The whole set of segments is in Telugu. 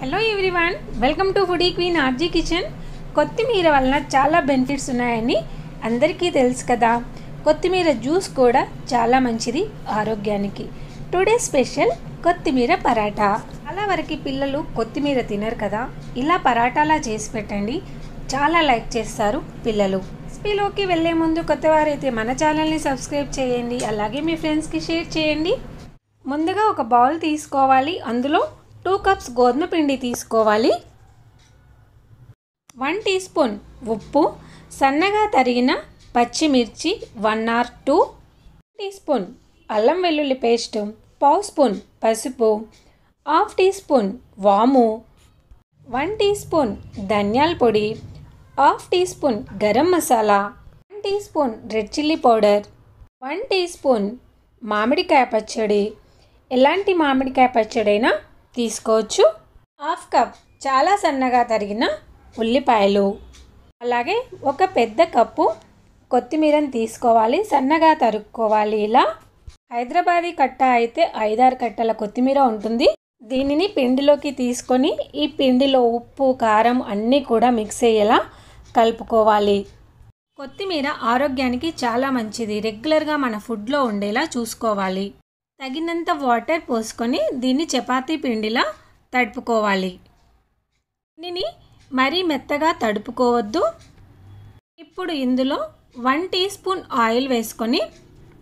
hello everyone welcome to foodie queen RG kitchen కొత్తిమీర వలన చాలా బెనిఫిట్స్ ఉన్నాయని అందరికీ తెలుసు కదా కొత్తిమీర జ్యూస్ కూడా చాలా మంచిది ఆరోగ్యానికి టుడే స్పెషల్ కొత్తిమీర పరాటా చాలా వరకు పిల్లలు కొత్తిమీర తినరు కదా ఇలా పరాటాలా చేసి పెట్టండి చాలా లైక్ చేస్తారు పిల్లలు రెసిపీలోకి వెళ్ళే ముందు కొత్తవారైతే మన ఛానల్ని సబ్స్క్రైబ్ చేయండి అలాగే మీ ఫ్రెండ్స్కి షేర్ చేయండి ముందుగా ఒక బౌల్ తీసుకోవాలి అందులో టూ కప్స్ గోధుమ పిండి తీసుకోవాలి వన్ టీ స్పూన్ ఉప్పు సన్నగా తరిగిన పచ్చిమిర్చి one or two teaspoon అల్లం వెల్లుల్లి పేస్ట్ పావు స్పూన్ పసుపు హాఫ్ టీ స్పూన్ వాము వన్ టీ స్పూన్ ధనియాల పొడి half teaspoon garam masala one teaspoon red chilli powder one teaspoon మామిడికాయ పచ్చడి ఎలాంటి మామిడికాయ పచ్చడైనా తీసుకోవచ్చు హాఫ్ కప్ చాలా సన్నగా తరిగిన ఉల్లిపాయలు అలాగే ఒక పెద్ద కప్పు కొత్తిమీరని తీసుకోవాలి సన్నగా తరుక్కోవాలి ఇలా హైదరాబాదీ కట్ట అయితే ఐదారు కట్టల కొత్తిమీర ఉంటుంది దీనిని పిండిలోకి తీసుకొని ఈ పిండిలో ఉప్పు కారం అన్నీ కూడా మిక్స్ అయ్యేలా కలుపుకోవాలి కొత్తిమీర ఆరోగ్యానికి చాలా మంచిది రెగ్యులర్గా మన ఫుడ్లో ఉండేలా చూసుకోవాలి తగినంత వాటర్ పోసుకొని దీన్ని చపాతీ పిండిలా తడుపుకోవాలి పిండిని మరీ మెత్తగా తడుపుకోవద్దు ఇప్పుడు ఇందులో వన్ టీ స్పూన్ ఆయిల్ వేసుకొని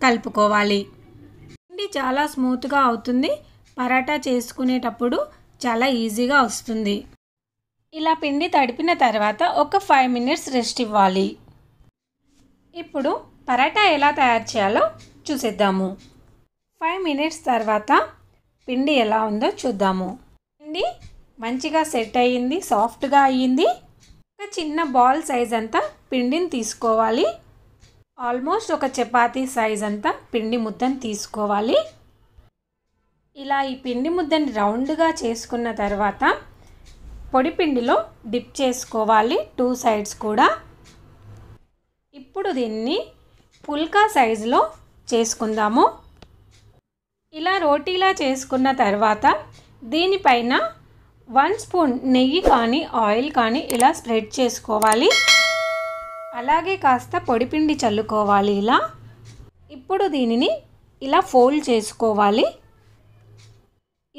కలుపుకోవాలి పిండి చాలా స్మూత్గా అవుతుంది పరాటా చేసుకునేటప్పుడు చాలా ఈజీగా వస్తుంది ఇలా పిండి తడిపిన తర్వాత ఒక ఫైవ్ మినిట్స్ రెస్ట్ ఇవ్వాలి ఇప్పుడు పరాటా ఎలా తయారు చేయాలో చూసేద్దాము ఫైవ్ మినిట్స్ తర్వాత పిండి ఎలా ఉందో చూద్దాము పిండి మంచిగా సెట్ అయ్యింది సాఫ్ట్గా అయ్యింది ఒక చిన్న బాల్ సైజ్ అంతా పిండిని తీసుకోవాలి ఆల్మోస్ట్ ఒక చపాతీ సైజ్ అంతా పిండి ముద్దని తీసుకోవాలి ఇలా ఈ పిండి ముద్దని రౌండ్గా చేసుకున్న తర్వాత పొడి పిండిలో డిప్ చేసుకోవాలి టూ సైడ్స్ కూడా ఇప్పుడు దీన్ని పుల్కా సైజులో చేసుకుందాము ఇలా రోటీలా చేసుకున్న తర్వాత దీనిపైన వన్ స్పూన్ నెయ్యి కానీ ఆయిల్ కానీ ఇలా స్ప్రెడ్ చేసుకోవాలి అలాగే కాస్త పొడిపిండి చల్లుకోవాలి ఇలా ఇప్పుడు దీనిని ఇలా ఫోల్డ్ చేసుకోవాలి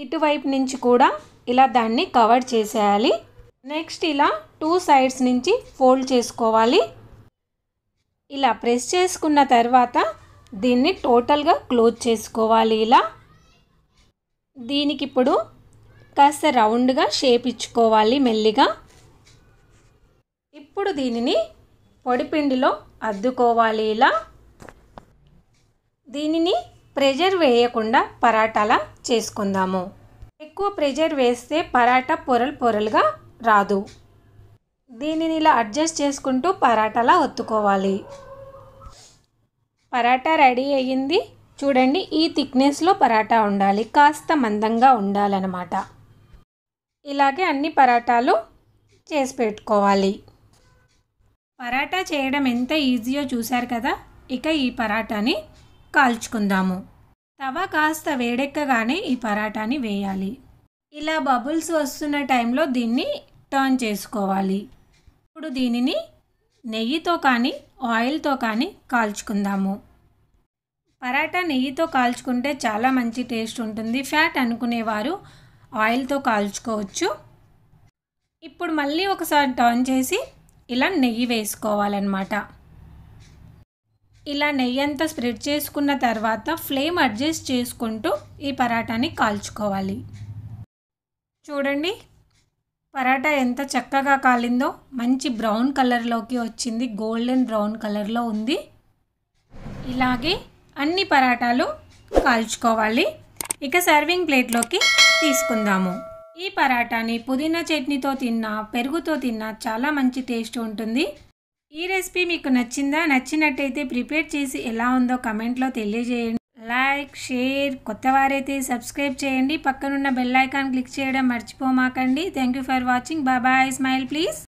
ఇటువైపు నుంచి కూడా ఇలా దాన్ని కవర్ చేసేయాలి నెక్స్ట్ ఇలా టూ సైడ్స్ నుంచి ఫోల్డ్ చేసుకోవాలి ఇలా ప్రెస్ చేసుకున్న తర్వాత దీన్ని టోటల్గా క్లోజ్ చేసుకోవాలి ఇలా దీనికి ఇప్పుడు కాస్త రౌండ్గా షేప్ ఇచ్చుకోవాలి మెల్లిగా ఇప్పుడు దీనిని పొడిపిండిలో అద్దుకోవాలి ఇలా దీనిని ప్రెజర్ వేయకుండా పరాటాలా చేసుకుందాము ఎక్కువ ప్రెజర్ వేస్తే పరాటా పొరలు పొరలుగా రాదు దీనిని ఇలా అడ్జస్ట్ చేసుకుంటూ పరాటాలా ఒత్తుకోవాలి పరాటా రెడీ అయ్యింది చూడండి ఈ థిక్నెస్లో పరాటా ఉండాలి కాస్త మందంగా ఉండాలన్నమాట ఇలాగే అన్ని పరాటాలు చేసి పెట్టుకోవాలి పరాటా చేయడం ఎంత ఈజీయో చూశారు కదా ఇక ఈ పరాటాని కాల్చుకుందాము తవ కాస్త వేడెక్కగానే ఈ పరాటాని వేయాలి ఇలా బబుల్స్ వస్తున్న టైంలో దీన్ని టర్న్ చేసుకోవాలి ఇప్పుడు దీనిని నెయ్యితో కానీ ఆయిల్తో కానీ కాల్చుకుందాము పరాటా నెయ్యితో కాల్చుకుంటే చాలా మంచి టేస్ట్ ఉంటుంది ఫ్యాట్ అనుకునేవారు ఆయిల్తో కాల్చుకోవచ్చు ఇప్పుడు మళ్ళీ ఒకసారి టర్న్ చేసి ఇలా నెయ్యి వేసుకోవాలన్నమాట ఇలా నెయ్యి అంతా స్ప్రెడ్ చేసుకున్న తర్వాత ఫ్లేమ్ అడ్జస్ట్ చేసుకుంటూ ఈ పరాటాని కాల్చుకోవాలి చూడండి పరాటా ఎంత చక్కగా కాలిందో మంచి బ్రౌన్ కలర్లోకి వచ్చింది గోల్డెన్ బ్రౌన్ కలర్లో ఉంది ఇలాగే అన్ని పరాటాలు కాల్చుకోవాలి ఇక సర్వింగ్ ప్లేట్లోకి తీసుకుందాము ఈ పరాటాని పుదీనా చట్నీతో తిన్నా పెరుగుతో తిన్నా చాలా మంచి టేస్ట్ ఉంటుంది ఈ రెసిపీ మీకు నచ్చిందా నచ్చినట్టయితే ప్రిపేర్ చేసి ఎలా ఉందో కమెంట్లో తెలియజేయండి లైక్ షేర్ కొత్త వారైతే సబ్స్క్రైబ్ చేయండి పక్కనున్న బెల్ ఐకాన్ క్లిక్ చేయడం మర్చిపోమాకండి thank you for watching bye bye smile please